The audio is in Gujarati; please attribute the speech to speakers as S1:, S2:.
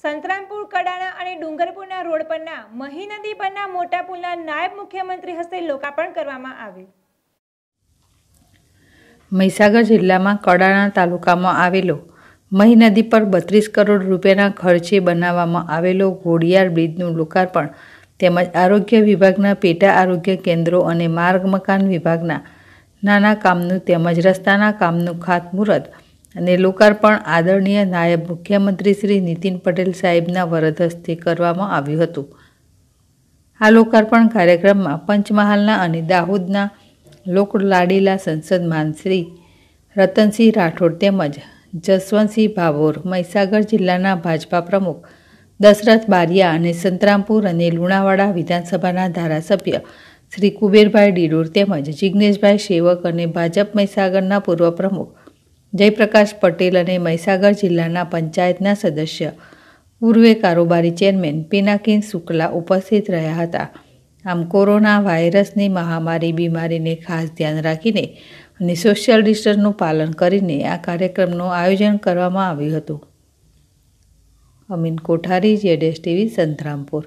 S1: સંતરામપુર કડાણા અને ડુંગરપુરના રોડ પરના મહી નદી પરના મોટા પુલના નાયબ મુખ્યમંત્રી હસ્તે લોકાર્પણ કરવામાં આવ્યું
S2: મહીસાગર જિલ્લામાં કડાણા તાલુકામાં આવેલો મહી નદી પર બત્રીસ કરોડ રૂપિયાના ખર્ચે બનાવવામાં આવેલો ઘોડિયાર બ્રિજનું લોકાર્પણ તેમજ આરોગ્ય વિભાગના પેટા આરોગ્ય કેન્દ્રો અને માર્ગ મકાન વિભાગના નાના કામનું તેમજ રસ્તાના કામનું ખાતમુહૂર્ત અને લોકાર્પણ આદરણીય નાયબ મુખ્યમંત્રી શ્રી નીતિન પટેલ સાહેબના વરદ હસ્તે કરવામાં આવ્યું હતું આ લોકાર્પણ કાર્યક્રમમાં પંચમહાલના અને દાહોદના લોકલાડીલા સંસદ માનશ્રી રતનસિંહ રાઠોડ તેમજ જસવંતસિંહ ભાભોર મહીસાગર જિલ્લાના ભાજપા પ્રમુખ દશરથ બારિયા અને સંતરામપુર અને લુણાવાડા વિધાનસભાના ધારાસભ્ય શ્રી કુબેરભાઈ ડિડોર તેમજ જિજ્ઞેશભાઈ સેવક અને ભાજપ મહીસાગરના પૂર્વ પ્રમુખ જયપ્રકાશ પટેલ અને મહીસાગર જિલ્લાના પંચાયતના સદસ્ય પૂર્વે કારોબારી ચેરમેન પિનાકીન શુક્લા ઉપસ્થિત રહ્યા હતા આમ કોરોના વાયરસની મહામારી બીમારીને ખાસ ધ્યાન રાખીને અને સોશિયલ ડિસ્ટન્સનું પાલન કરીને આ કાર્યક્રમનું આયોજન કરવામાં આવ્યું હતું અમીન કોઠારી જેડેશ ટીવી સંતરામપુર